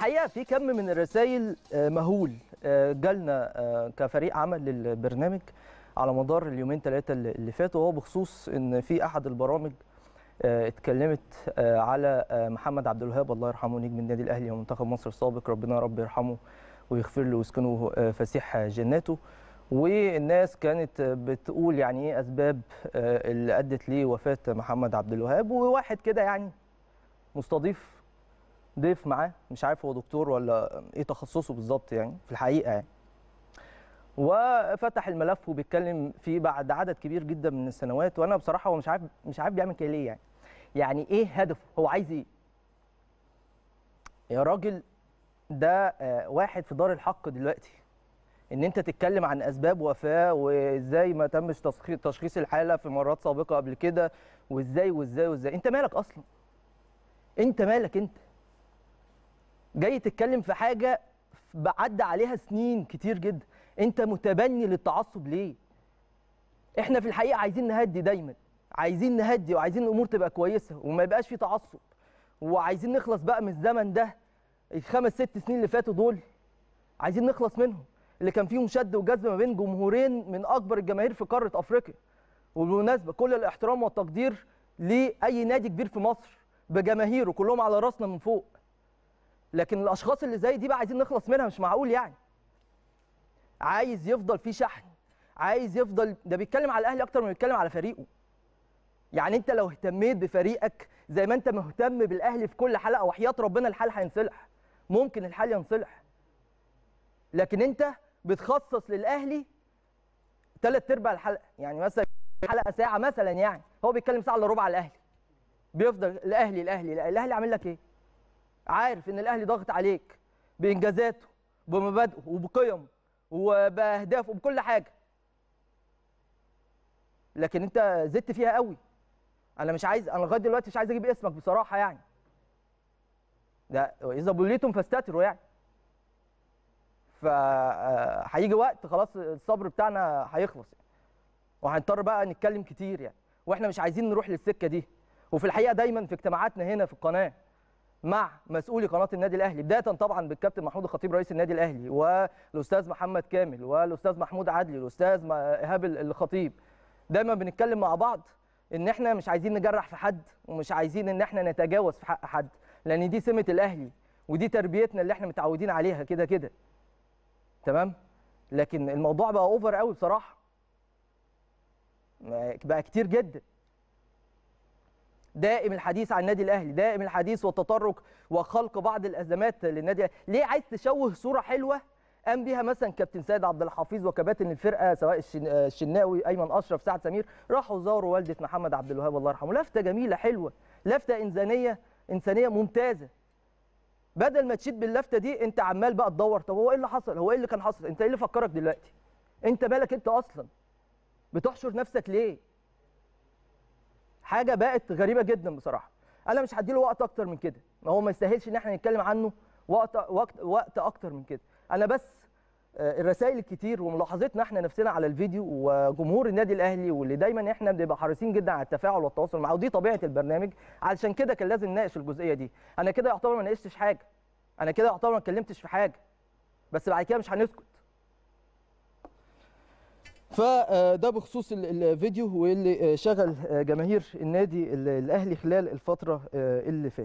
الحقيقه في كم من الرسائل آه، مهول آه، جالنا آه، كفريق عمل للبرنامج على مدار اليومين ثلاثه اللي فاتوا وهو بخصوص ان في احد البرامج اتكلمت على محمد عبد الوهاب الله يرحمه نجم النادي الاهلي ومنتخب مصر السابق ربنا يا رب يرحمه ويغفر له ويسكنه فسيح جناته والناس كانت بتقول يعني ايه اسباب اللي ادت لوفاه محمد عبد الوهاب وواحد كده يعني مستضيف ضيف معاه مش عارف هو دكتور ولا ايه تخصصه بالظبط يعني في الحقيقه يعني وفتح الملف وبيتكلم فيه بعد عدد كبير جدا من السنوات وانا بصراحه هو مش عارف مش عارف بيعمل كده ليه يعني يعني ايه هدفه هو عايز ايه يا راجل ده آه، واحد في دار الحق دلوقتي ان انت تتكلم عن اسباب وفاه وازاي ما تمش تشخيص الحاله في مرات سابقه قبل كده وازاي وازاي وازاي انت مالك اصلا انت مالك انت جاي تتكلم في حاجه عدى عليها سنين كتير جدا انت متبني للتعصب ليه احنا في الحقيقه عايزين نهدي دايما عايزين نهدي وعايزين الامور تبقى كويسه وما يبقاش في تعصب وعايزين نخلص بقى من الزمن ده الخمس ست سنين اللي فاتوا دول عايزين نخلص منهم اللي كان فيهم شد وجذب ما بين جمهورين من اكبر الجماهير في قاره افريقيا وبالمناسبه كل الاحترام والتقدير لاي نادي كبير في مصر بجماهيره كلهم على راسنا من فوق لكن الاشخاص اللي زي دي بقى عايزين نخلص منها مش معقول يعني عايز يفضل في شحن عايز يفضل ده بيتكلم على الاهلي اكتر ما بيتكلم على فريقه يعني انت لو اهتميت بفريقك زي ما انت مهتم بالاهلي في كل حلقه وحياه ربنا الحال هينصلح ممكن الحال ينصلح لكن انت بتخصص للاهلي ثلاث ارباع الحلقه يعني مثلا حلقه ساعه مثلا يعني هو بيتكلم ساعه الا ربع على الاهلي بيفضل الاهلي الاهلي الاهلي, الأهلي عامل لك ايه عارف ان الاهلي ضاغط عليك بانجازاته بمبادئه وبقيمه وباهدافه وبكل حاجه لكن انت زدت فيها قوي انا مش عايز انا لغايه دلوقتي مش عايز اجيب اسمك بصراحه يعني ده اذا بليتم فاستتروا يعني آه، هيجي وقت خلاص الصبر بتاعنا هيخلص يعني. وهنضطر بقى نتكلم كتير يعني واحنا مش عايزين نروح للسكه دي وفي الحقيقه دايما في اجتماعاتنا هنا في القناه مع مسؤولي قناه النادي الاهلي بدايه طبعا بالكابتن محمود الخطيب رئيس النادي الاهلي والاستاذ محمد كامل والاستاذ محمود عدلي والاستاذ ايهاب الخطيب دايما بنتكلم مع بعض ان احنا مش عايزين نجرح في حد ومش عايزين ان احنا نتجاوز في حق حد لان دي سمه الاهلي ودي تربيتنا اللي احنا متعودين عليها كده كده تمام لكن الموضوع بقى اوفر قوي بصراحه بقى كتير جدا دائم الحديث عن النادي الاهلي دائم الحديث والتطرق وخلق بعض الازمات للنادي ليه عايز تشوه صوره حلوه قام بيها مثلا كابتن سيد عبد الحفيظ وكباتن الفرقه سواء الشناوي ايمن اشرف سعد سمير راحوا زاروا والده محمد عبد الوهاب الله يرحمه لفته جميله حلوه لفته انسانيه انسانيه ممتازه بدل ما تشيد باللفته دي انت عمال بقى تدور طب هو ايه اللي حصل هو ايه اللي كان حصل انت ايه اللي فكرك دلوقتي انت بالك انت اصلا بتحشر نفسك ليه حاجه بقت غريبه جدا بصراحه انا مش هديله وقت اكتر من كده ما هو ما يستاهلش ان احنا نتكلم عنه وقت وقت وقت اكتر من كده انا بس آه، الرسائل الكتير وملاحظتنا احنا نفسنا على الفيديو وجمهور النادي الاهلي واللي دايما احنا بنبقى حريصين جدا على التفاعل والتواصل معاه ودي طبيعه البرنامج علشان كده كان لازم نناقش الجزئيه دي انا كده يعتبر ما ناقشتش حاجه انا كده يعتبر ما اتكلمتش في حاجه بس بعد كده مش هنسكت فده بخصوص الفيديو واللي شغل جماهير النادي الاهلي خلال الفتره آه، اللي فاتت